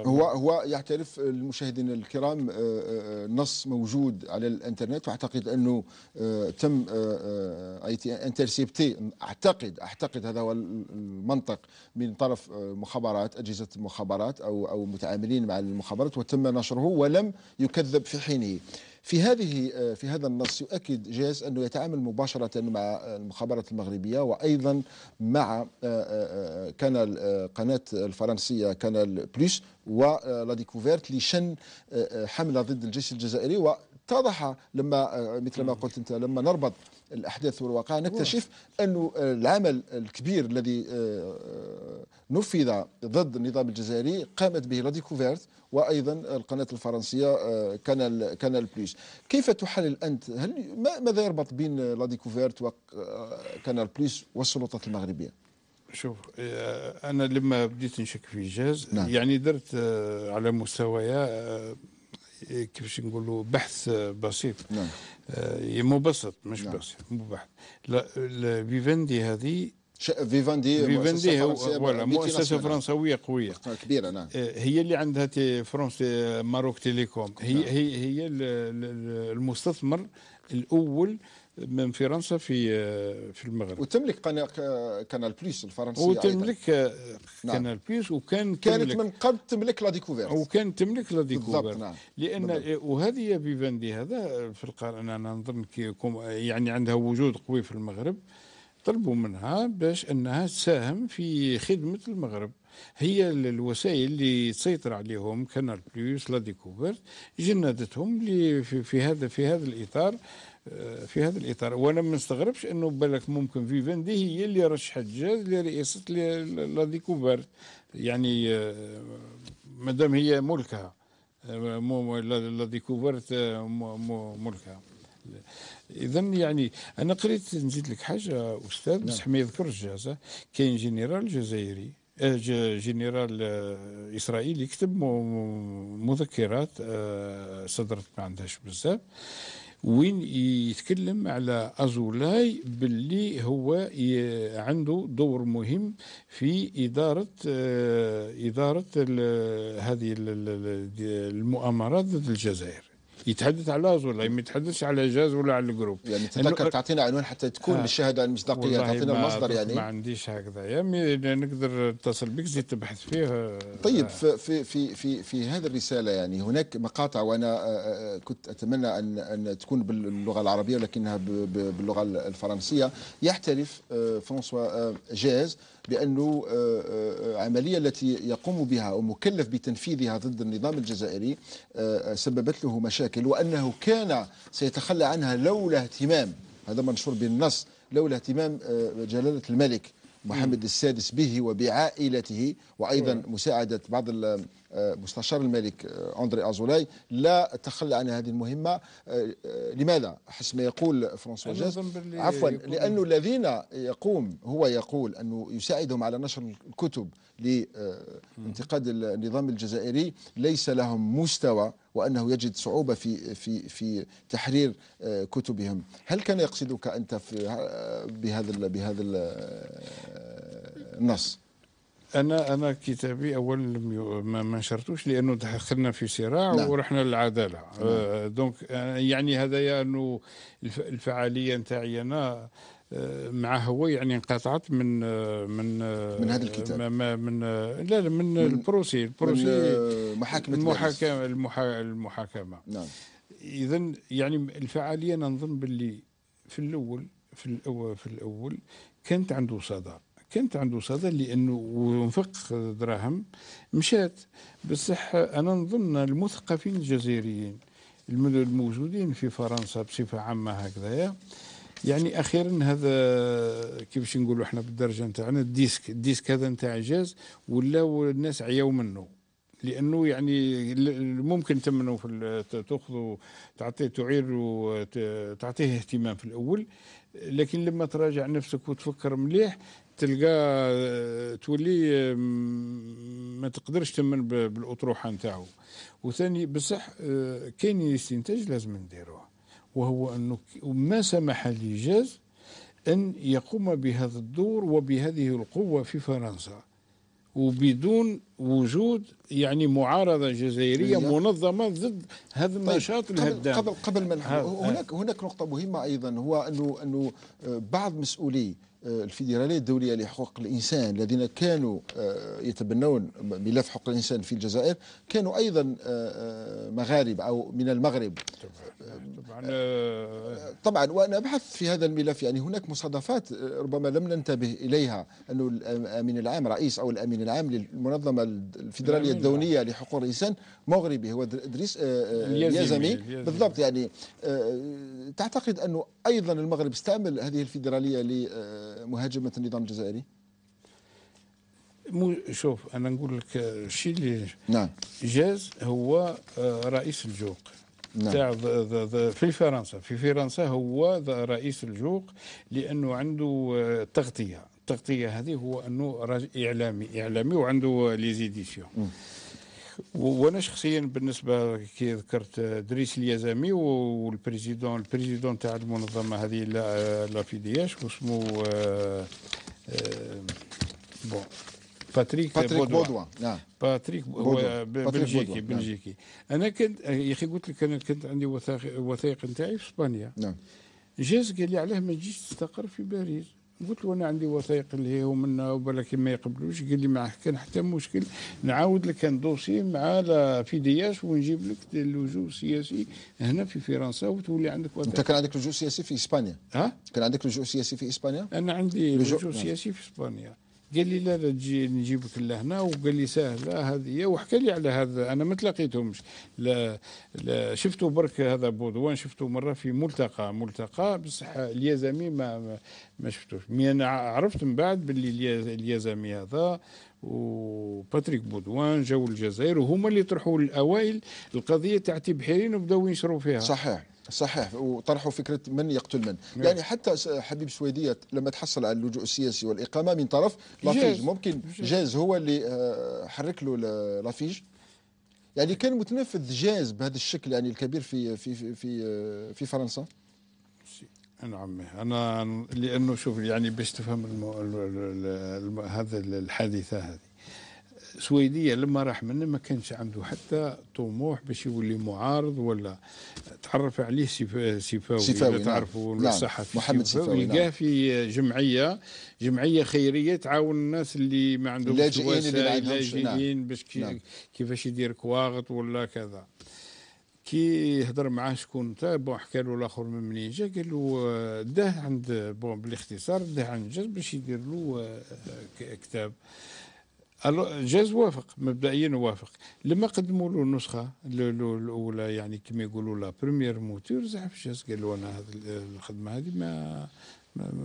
هو هو يعترف المشاهدين الكرام آه، آه، نص موجود على الانترنت واعتقد انه آه، تم انترسبتي اعتقد اعتقد هذا هو المنطق من طرف مخابرات اجهزه المخابرات او او متعاملين مع المخابرات وتم نشره ولم يكذب في حينه في هذه آه، في هذا النص يؤكد جاز انه يتعامل مباشره مع آه، المخابرات المغربيه وايضا مع آه، كان قناه الفرنسيه كان بلوس ولا ديكوفيرت لشن حمله ضد الجيش الجزائري واتضح لما مثل ما قلت انت لما نربط الأحداث والواقع نكتشف أنه العمل الكبير الذي آه، آه، نفذ ضد النظام الجزائري قامت به لا ديكوفيرت وايضا القناه الفرنسيه آه، كانال كانال بلوس كيف تحلل انت هل ماذا يربط بين لا ديكوفيرت وكانال بلوس والسلطات المغربيه شوف انا لما بديت نشك في الجاز نعم. يعني درت على مستويات كيفاش نقولوا بحث بسيط نعم. آه، مبسط مش نعم. بسيط مو بحث لا فيفندي هذه فيفندي فيفندي مؤسسه فرنسويه قويه آه، كبيره نعم آه، هي اللي عندها تي فرنسا ماروك تيليكوم هي نعم. هي هي المستثمر الاول من فرنسا في في المغرب وتملك قناه كانال بليس الفرنسيه وتملك آه، نعم. كانال بليس وكان كانت من قبل تملك لا ديكوفيرت وكان تملك لا ديكوفيرت نعم. لان بالضبط. آه، وهذه بيفاندي هذا في القارة انا نظن آه، يعني عندها وجود قوي في المغرب طلبوا منها باش انها تساهم في خدمه المغرب هي الوسائل اللي تسيطر عليهم كانال بليس لا ديكوفيرت جندتهم في هذا في هذا الاطار آه، في هذا الاطار وانا ما نستغربش انه بالك ممكن فيفندي هي اللي رشحت جاز لرئاسه لا ديكوبرت يعني آه، مادام هي ملكها آه، لا ديكوبرت ملكها اذا يعني انا قريت نزيد لك حاجه استاذ بصح نعم. ما يذكرش جاز كاين جنرال جزائري جنرال اسرائيلي كتب مذكرات صدرت ما عندهاش بزاف وين يتكلم على أزولاي باللي هو عنده دور مهم في إدارة آه، إدارة هذه المؤامرات ضد الجزائر يتحدث على الاز ولا ما يتحدثش على جاز ولا على الجروب يعني تذكر تعطينا عنوان حتى تكون آه. الشهاده المصداقيه تعطينا المصدر يعني ما عنديش هكذا يا يعني نقدر اتصل بك زيد تبحث فيه طيب آه. في في في في هذه الرساله يعني هناك مقاطع وانا آه، كنت اتمنى ان ان تكون باللغه العربيه ولكنها باللغه الفرنسيه يحترف فرانسوا جاز بأنه العملية آه، آه، آه، التي يقوم بها ومكلف بتنفيذها ضد النظام الجزائري سببت له مشاكل وأنه كان سيتخلى عنها لولا اهتمام هذا منشور بالنص لولا اهتمام جلالة الملك محمد السادس به وبعائلته وأيضا مساعدة بعض آه، مستشار الملك آه، أندري أزولاي لا تخلى عن هذه المهمة آه، لماذا؟ حسب ما يقول فرانسوا جاز عفوا لأنه الذين يقوم هو يقول أنه يساعدهم على نشر الكتب لانتقاد النظام الجزائري ليس لهم مستوى وانه يجد صعوبه في في في تحرير كتبهم هل كان يقصدك انت في بهذا بهذا النص انا انا كتابي اولا لم ما نشرتوش لانه دخلنا في صراع نعم. ورحنا للعداله نعم. آه، دونك آه، يعني هذايا يعني انه الفعاليه نتاعي انا آه، مع هو يعني انقطعت من من من هذا الكتاب ما من لا لا من, من البروسي البروسي محاكمه المحاكمه المحا المحاكمه نعم اذا يعني الفعاليه نظن باللي في الاول في الاول في الاول كانت عنده صدى كانت عنده صدى لانه وانفق دراهم مشات بصح انا نظن المثقفين الجزائريين الموجودين في فرنسا بصفه عامه هكذايا يعني اخيرا هذا كيفاش نقولوا احنا بالدرجه نتاعنا الديسك الديسك هذا نتاع الجاز ولاو الناس عياو منه لانه يعني ممكن تمنوا في تاخذوا تعطيه تعير تعطيه اهتمام في الاول لكن لما تراجع نفسك وتفكر مليح تلقى آه، تولي ما تقدرش تمن بالاطروحه نتاعو وثاني بصح آه، كاين استنتاج لازم نديروه وهو انه ما سمح الايجاز ان يقوم بهذا الدور وبهذه القوه في فرنسا وبدون وجود يعني معارضه جزائريه منظمه ضد هذا طيب، النشاط طيب الهدام قبل قبل ما هناك هناك نقطه مهمه ايضا هو انه انه بعض مسؤولي آه، الفيدرالية الدولية لحقوق الإنسان الذين كانوا آه، يتبنون ملف حقوق الإنسان في الجزائر كانوا أيضا آه، مغارب أو من المغرب طبعا وأنا أبحث في هذا الملف يعني هناك مصادفات ربما لم ننتبه إليها أنه الأمين العام رئيس أو الأمين العام للمنظمة الفيدرالية الدولية لحقوق الإنسان مغربي هو دريس يزمي بالضبط يعني تعتقد أنه أيضا المغرب استعمل هذه الفيدرالية مهاجمة النظام الجزائري؟ مو شوف انا نقول لك الشيء اللي نعم جاز هو آه، رئيس الجوق نعم. تاع في فرنسا في فرنسا هو رئيس الجوق لانه عنده آه، تغطيه التغطيه هذه هو انه اعلامي اعلامي وعنده ليزيديسيون آه، وانا شخصيا بالنسبه كي ذكرت دريس اليزامي والبريزيدون البريزيدون تاع المنظمه هذه لا في دي اش واسمه آه، آه، بون باتريك بودوان بودوا نعم باتريك آه، بلجيكي نعم. بلجيكي انا كنت يا اخي قلت لك انا كنت عندي وثائق نتاعي في اسبانيا نعم جاز قال لي علاه ما تجيش تستقر في باريس قلت له انا عندي وثائق اللي هي ومنها ولكن ما يقبلوش قال لي ما كان حتى مشكل نعاود لك ان دوسي مع في دياش ونجيب لك اللجوء السياسي هنا في فرنسا وتولي عندك وثائق انت كان عندك لجوء سياسي في اسبانيا ها كان عندك لجوء سياسي في اسبانيا انا عندي لجوء, لجوء سياسي في اسبانيا قال لي لا لا تجي نجيبك لهنا وقال لي سهله هذه وحكى لي على هذا انا ما تلاقيتهمش لا, لا شفته برك هذا بودوان شفته مره في ملتقى ملتقى بصح اليزامي ما ما شفتوش مي انا عرفت من بعد باللي اليزامي هذا وباتريك بودوان جاو الجزائر وهما اللي طرحوا الاوائل القضيه تاع تبحيرين وبداوا ينشروا فيها صحيح صحيح وطرحوا فكره من يقتل من مم. نعم. يعني حتى حبيب سويديه لما تحصل على اللجوء السياسي والاقامه من طرف لافيج ممكن جاز هو اللي آه، حرك له لافيج يعني كان متنفذ جاز بهذا الشكل يعني الكبير في في في في, آه، فرنسا نعم انا لانه شوف يعني باش تفهم هذا الحادثه هذه سويدية لما راح منه ما كانش عنده حتى طموح باش يولي معارض ولا تعرف عليه نعم. نعم. سيفاوي سيفاوي نعم. تعرفوا نعم. الصحفي محمد سيفاوي لقاه نعم. في جمعية جمعية خيرية تعاون الناس اللي ما عندهمش اللاجئين اللاجئين نعم. باش نعم. كيفاش يدير كواغط ولا كذا كي هضر معاه شكون تاع بون حكى له الاخر من منين جا قال له داه عند بون بالاختصار داه عند جاز باش يدير له آه، آه، كتاب جاز وافق مبدئيا وافق لما قدموا له النسخه الاولى يعني كما يقولوا لا بريمير موتور زعف جاز قال له انا هذه الخدمه هذه ما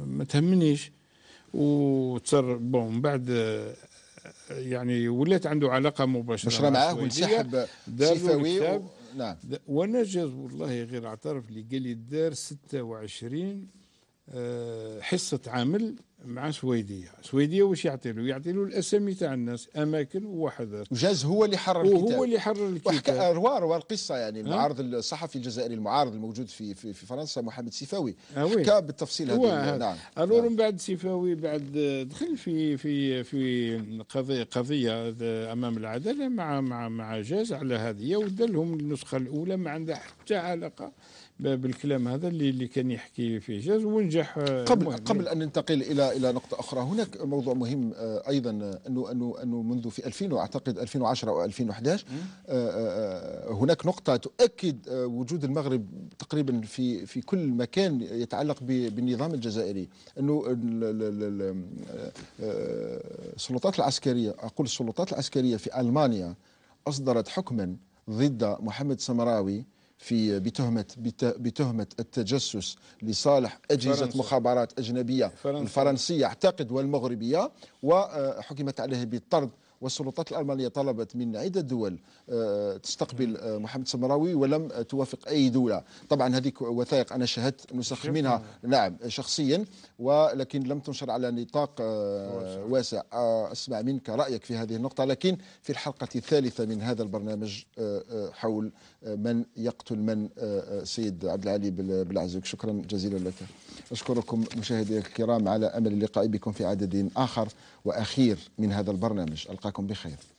ما تهمنيش وتصر بون بعد يعني ولات عنده علاقه مباشره مشرى معاه وانسحب شفوي و... نعم وانا جاز والله غير اعترف لي قال لي دار 26 آه، حصه عامل مع سويديه سويديه واش يعطي له يعطي له الاسامي تاع الناس اماكن ووحدات وجاز هو اللي حرر الكتاب وهو اللي حرر الكتاب وحكى روار القصه يعني المعارض الصحفي الجزائري المعارض الموجود في في, في فرنسا محمد سيفاوي آه، حكى بالتفصيل هذا نعم الور نعم. من بعد سيفاوي بعد دخل في في في قضيه قضيه امام العداله مع مع مع جاز على هذه ودلهم النسخه الاولى ما عندها حتى علاقه بالكلام هذا اللي اللي كان يحكي فيه جاز ونجح آه، قبل المهم. قبل ان ننتقل الى الى نقطه اخرى هناك موضوع مهم آه، ايضا آه، انه انه انه منذ في 2000 اعتقد 2010 او 2011 هناك نقطه تؤكد وجود المغرب تقريبا في في كل مكان يتعلق بالنظام الجزائري انه السلطات العسكريه اقول السلطات العسكريه في المانيا اصدرت حكما ضد محمد سمراوي في بتهمه بتهمه التجسس لصالح اجهزه فرنسا. مخابرات اجنبيه فرنسا. الفرنسيه اعتقد والمغربيه وحكمت آه، عليه بالطرد والسلطات الألمانية طلبت من عدة دول آه، تستقبل آه، محمد سمراوي ولم توافق أي دولة طبعا هذه وثائق أنا شاهدت نسخ منها نعم شخصيا ولكن لم تنشر على نطاق آه، واسع أسمع منك رأيك في هذه النقطة لكن في الحلقة الثالثة من هذا البرنامج حول من يقتل من سيد عبد العالي بالعزوك شكرا جزيلا لك أشكركم مشاهدي الكرام على أمل اللقاء بكم في عدد آخر وأخير من هذا البرنامج ألقاكم بخير